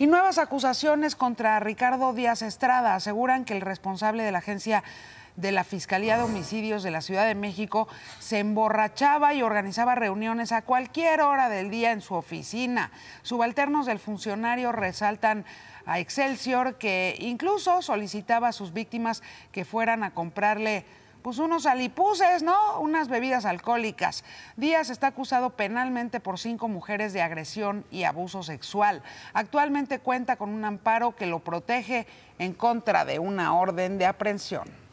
Y nuevas acusaciones contra Ricardo Díaz Estrada aseguran que el responsable de la agencia de la Fiscalía de Homicidios de la Ciudad de México se emborrachaba y organizaba reuniones a cualquier hora del día en su oficina. Subalternos del funcionario resaltan a Excelsior que incluso solicitaba a sus víctimas que fueran a comprarle pues, unos alipuses, ¿no? Unas bebidas alcohólicas. Díaz está acusado penalmente por cinco mujeres de agresión y abuso sexual. Actualmente cuenta con un amparo que lo protege en contra de una orden de aprehensión.